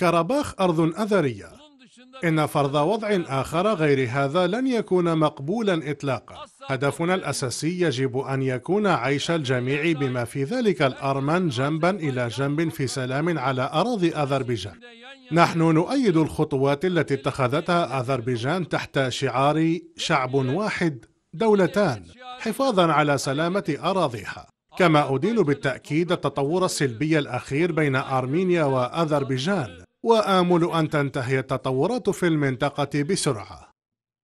كاراباخ أرض أذرية إن فرض وضع آخر غير هذا لن يكون مقبولا إطلاقا هدفنا الأساسي يجب أن يكون عيش الجميع بما في ذلك الأرمن جنبا إلى جنب في سلام على أراضي أذربيجان نحن نؤيد الخطوات التي اتخذتها أذربيجان تحت شعار شعب واحد دولتان حفاظا على سلامة أراضيها كما أدين بالتأكيد التطور السلبي الأخير بين أرمينيا وأذربيجان وآمل أن تنتهي التطورات في المنطقة بسرعة